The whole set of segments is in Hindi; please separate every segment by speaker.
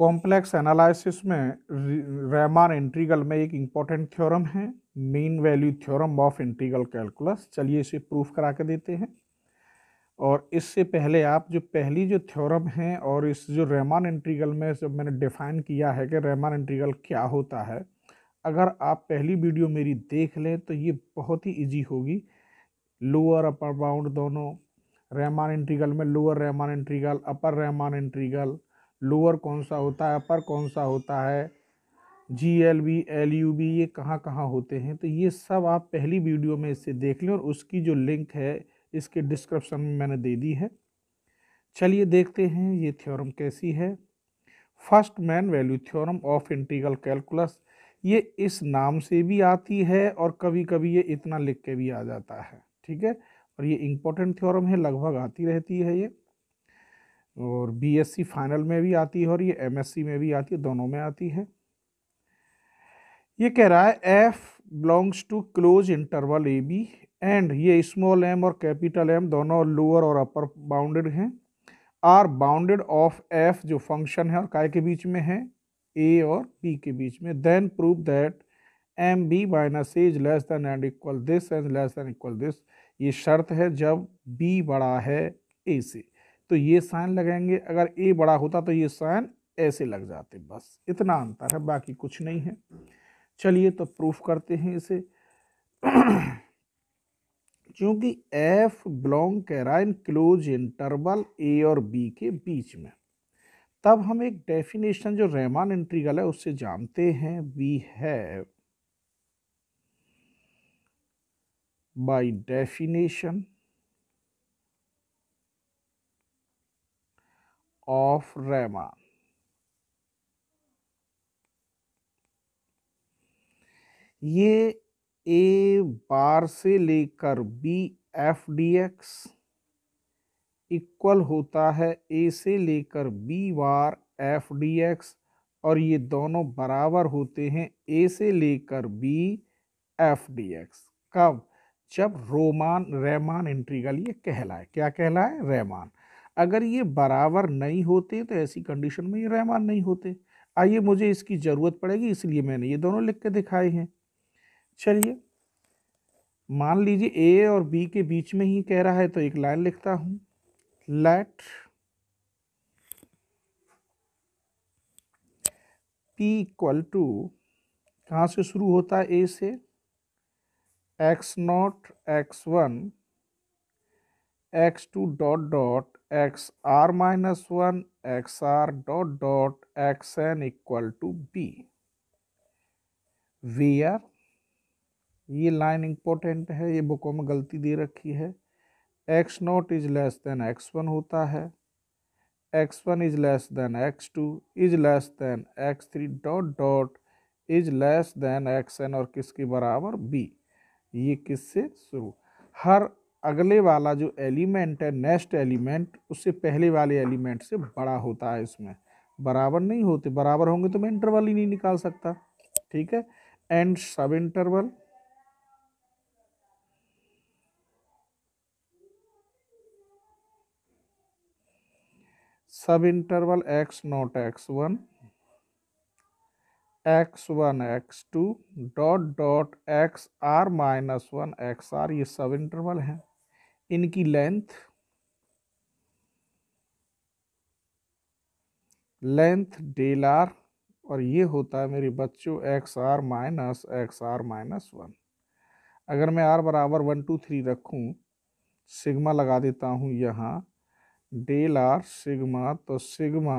Speaker 1: कॉम्प्लेक्स एनालिसिस में रैमान इंटीग्रल में एक इम्पॉर्टेंट थ्योरम है mean value theorem of integral calculus चलिए इसे प्रूफ करा के देते हैं और इससे पहले आप जो पहली जो थ्योरम है और इस जो रैमान इंटीग्रल में जब मैंने डिफाइन किया है कि रैमान इंटीग्रल क्या होता है अगर आप पहली वीडियो मेरी देख लें तो ये बहुत ही ईजी होगी लोअर अपर बाउंड दोनों रहमान इंटीग्रल में lower Riemann integral upper Riemann integral lower कौन सा होता है अपर कौन सा होता है G L B L U B ये कहाँ कहाँ होते हैं तो ये सब आप पहली वीडियो में इससे देख लें और उसकी जो लिंक है इसके डिस्क्रिप्शन में मैंने दे दी है चलिए देखते हैं ये थ्योरम कैसी है first mean value theorem of integral calculus ये इस नाम से भी आती है और कभी कभी ये इतना लिख के भी आ जाता है ठीक है और ये इम्पोर्टेंट थ्योरम है लगभग आती रहती है ये और बीएससी फाइनल में भी आती है और ये एमएससी में भी आती है दोनों में आती है ये कह रहा है F belongs to closed interval A B and ये स्मॉल एम और कैपिटल एम दोनों लोअर और अपर बाउंडेड हैं आर बाउंडेड ऑफ एफ जो फंक्शन है और काय के बीच में है ए और बी के बीच में then prove that M B minus A is less than and equal this and less than equal this ये शर्त है जब बी बड़ा है ए से तो ये साइन लगाएंगे अगर ए बड़ा होता तो ये साइन ऐसे लग जाते बस इतना अंतर है बाकी कुछ नहीं है चलिए तो प्रूफ करते हैं इसे क्योंकि एफ बिलोंग कैराइन क्लोज इंटरवल ए और बी के बीच में तब हम एक डेफिनेशन जो रहमान इंट्रीगल है उससे जानते हैं we have by definition of rama ये ए बार से लेकर B F D X equal होता है ए से लेकर B bar F D X और ये दोनों बराबर होते हैं ए से लेकर बी एफ डी एक्स कब जब रोमान रेमान इंट्रीगल ये कहलाए क्या कहलाए रेमान अगर ये बराबर नहीं होते तो ऐसी कंडीशन में ये रहमान नहीं होते आइए मुझे इसकी ज़रूरत पड़ेगी इसलिए मैंने ये दोनों लिख के दिखाए हैं चलिए मान लीजिए ए और बी के बीच में ही कह रहा है तो एक लाइन लिखता हूँ लेट पी इक्वल टू कहाँ से शुरू होता है ए से X naught X one X two dot dot X R minus one X R dot dot X N equal to B we are ये लाइन इम्पोर्टेंट है ये बुकों में गलती दे रखी है X naught is less than X one होता है X one is less than X two is less than X three dot dot is less than X N और किसके बराबर बी ये किससे शुरू हर अगले वाला जो एलिमेंट है नेक्स्ट एलिमेंट उससे पहले वाले एलिमेंट से बड़ा होता है इसमें बराबर नहीं होते बराबर होंगे तो मैं इंटरवल ही नहीं निकाल सकता ठीक है and sub interval sub interval X naught X one X one X two dot dot X R minus one X R ये सब इंटरवल हैं इनकी लेंथ लेंथ डेल आर और ये होता है मेरे बच्चों X R minus X R minus one अगर मैं आर बराबर वन टू थ्री रखूँ सिग्मा लगा देता हूँ यहाँ डेल आर सिग्मा तो sigma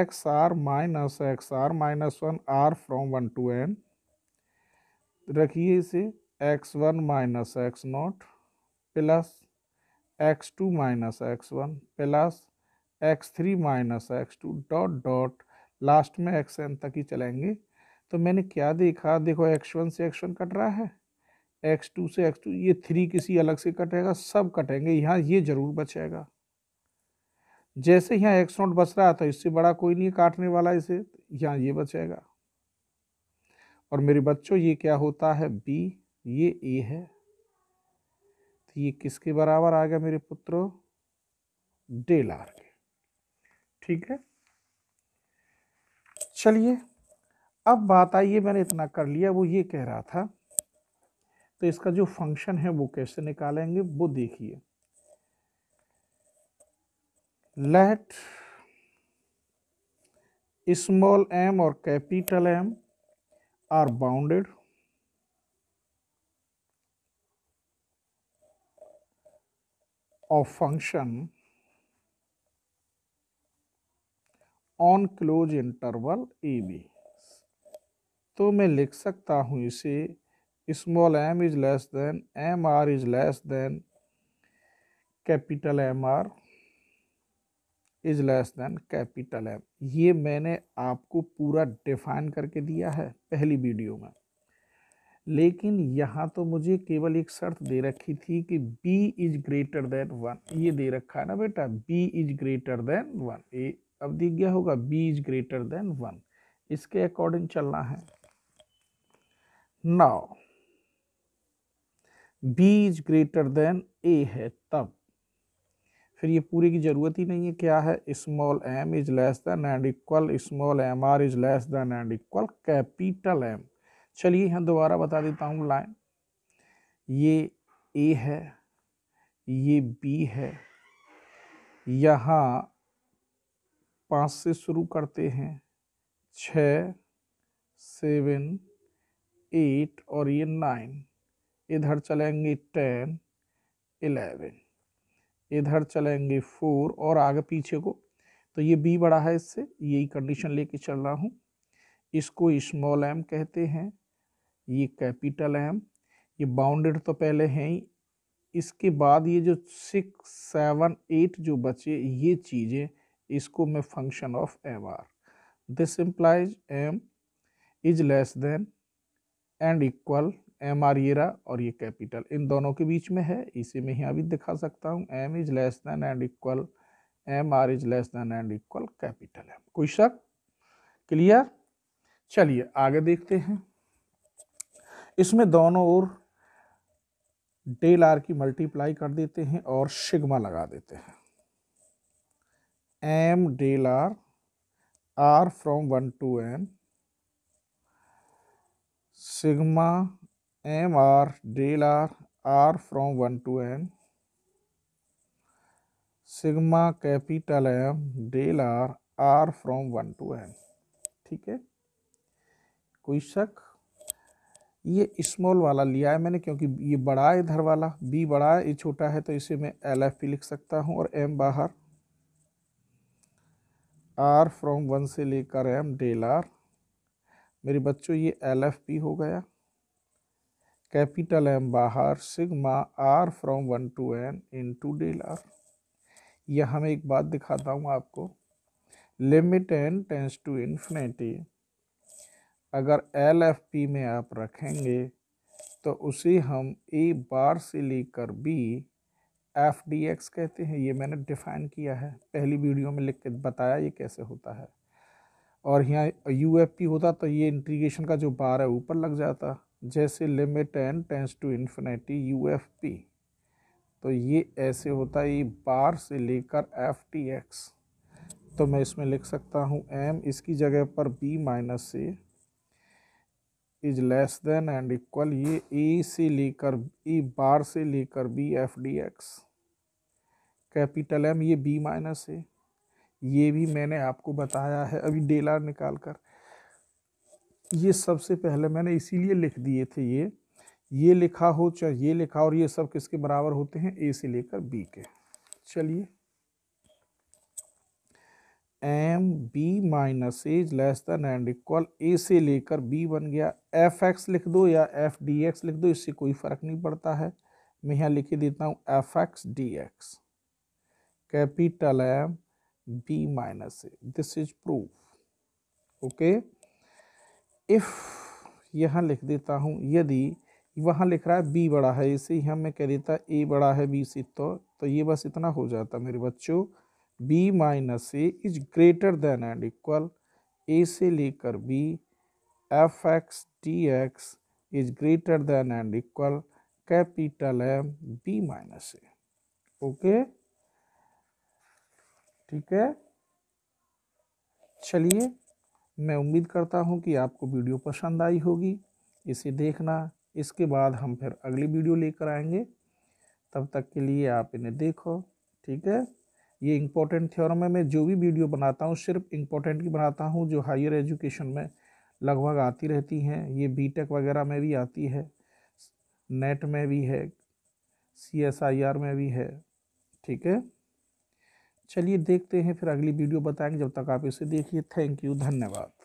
Speaker 1: X R minus X R minus one R from one to N रखिए इसे X one minus X naught plus X two minus X one plus X three minus X two dot dot last में एक्स एन तक ही चलेंगे तो मैंने क्या देखा देखो एक्स वन से एक्स वन कट रहा है एक्स टू से एक्स टू ये थ्री किसी अलग से कटेगा सब कटेंगे यहाँ ये ज़रूर बचेगा जैसे यहाँ एक्स नोट बच रहा था इससे बड़ा कोई नहीं काटने वाला इसे यहाँ ये बचेगा और मेरे बच्चों ये क्या होता है बी ये ए है तो ये किसके बराबर आ गया मेरे पुत्र डेल आर के ठीक है चलिए अब बात आई मैंने इतना कर लिया वो ये कह रहा था तो इसका जो फंक्शन है वो कैसे निकालेंगे वो देखिए लेट स्मॉल एम और capital M are bounded of function on closed interval A B तो मैं लिख सकता हूँ इसे small M is less than M R is less than capital M R is less than capital M ये मैंने आपको पूरा डिफाइन करके दिया है पहली वीडियो में लेकिन यहाँ तो मुझे केवल एक शर्त दे रखी थी कि b is greater than one ये दे रखा है ना बेटा b is greater than one ये अब दिख गया होगा b is greater than one इसके अकॉर्डिंग चलना है now b is greater than a है तब फिर ये पूरे की ज़रूरत ही नहीं है क्या है small m is less than and equal small M R is less than and equal capital m चलिए यहाँ दोबारा बता देता हूँ लाइन ये ए है ये बी है यहाँ पाँच से शुरू करते हैं छ सेवन एट और ये नाइन इधर चलेंगे टेन एलेवन इधर चलेंगे फोर और आगे पीछे को तो ये बी बड़ा है इससे यही कंडीशन लेके चल रहा हूँ इसको स्मॉल एम कहते हैं ये कैपिटल एम ये बाउंडेड तो पहले हैं ही इसके बाद ये जो सिक्स सेवन एट जो बचे ये चीज़ें इसको मैं function of M R this implies M is less than and equal M R ये रहा और ये कैपिटल इन दोनों के बीच में है इसे मैं यहाँ भी दिखा सकता हूँ M is less than and equal M R is less than and equal capital M कोई शक क्लियर चलिए आगे देखते हैं इसमें दोनों ओर डेल आर की मल्टीप्लाई कर देते हैं और शिग्मा लगा देते हैं M del R R from one to N sigma M R del R R from one to N sigma capital M del R R from one to N ठीक है कोई शक ये स्मॉल वाला लिया है मैंने क्योंकि ये बड़ा है इधर वाला बी बड़ा है ये छोटा है तो इसे मैं एल एफ पी लिख सकता हूँ और एम बाहर आर फ्रॉम वन से लेकर एम डेल आर मेरे बच्चों ये एल एफ पी हो गया कैपिटल एम बाहर sigma R from one to N into del R यह हमें एक बात दिखाता हूँ आपको limit N tends to infinity अगर एल एफ पी में आप रखेंगे तो उसे हम ए बार से लेकर बी एफ डी एक्स कहते हैं ये मैंने डिफ़ाइन किया है पहली वीडियो में लिख के बताया ये कैसे होता है और यहाँ यू एफ पी होता तो ये इंटीग्रेशन का जो बार है ऊपर लग जाता जैसे limit N tends to infinity U F P तो ये ऐसे होता है ये बार से लेकर एफ टी एक्स तो मैं इसमें लिख सकता हूँ एम इसकी जगह पर बी माइनस से is less than and equal ये ए e से लेकर ए e बार से लेकर B F D X capital M ये बी माइनस है ये भी मैंने आपको बताया है अभी डेलार निकाल कर ये सबसे पहले मैंने इसीलिए लिख दिए थे ये ये लिखा हो चाहे ये लिखा और ये सब किसके बराबर होते हैं ए से लेकर बी के चलिए M B minus is less than and equal A से लेकर बी बन गया एफ एक्स लिख दो या एफ डी एक्स लिख दो इससे कोई फ़र्क नहीं पड़ता है मैं यहाँ लिख देता हूँ F X D X capital M B minus A this is proof okay if यहाँ लिख देता हूँ यदि वहाँ लिख रहा है बी बड़ा है इसे यहाँ मैं कह देता ए बड़ा है बी से तो, तो ये बस इतना हो जाता मेरे बच्चों b minus A is greater than and equal A से लेकर b F X T X is greater than and equal capital M B minus A okay ठीक है चलिए मैं उम्मीद करता हूँ कि आपको वीडियो पसंद आई होगी इसे देखना इसके बाद हम फिर अगली वीडियो लेकर आएंगे तब तक के लिए आप इन्हें देखो ठीक है ये इम्पोर्टेंट थ्योरम है मैं जो भी वीडियो बनाता हूँ सिर्फ इम्पोर्टेंट की बनाता हूँ जो हायर एजुकेशन में लगभग आती रहती हैं ये बीटेक वगैरह में भी आती है नेट में भी है सी एस आई आर में भी है ठीक है चलिए देखते हैं फिर अगली वीडियो बताएंगे जब तक आप इसे देखिए थैंक यू धन्यवाद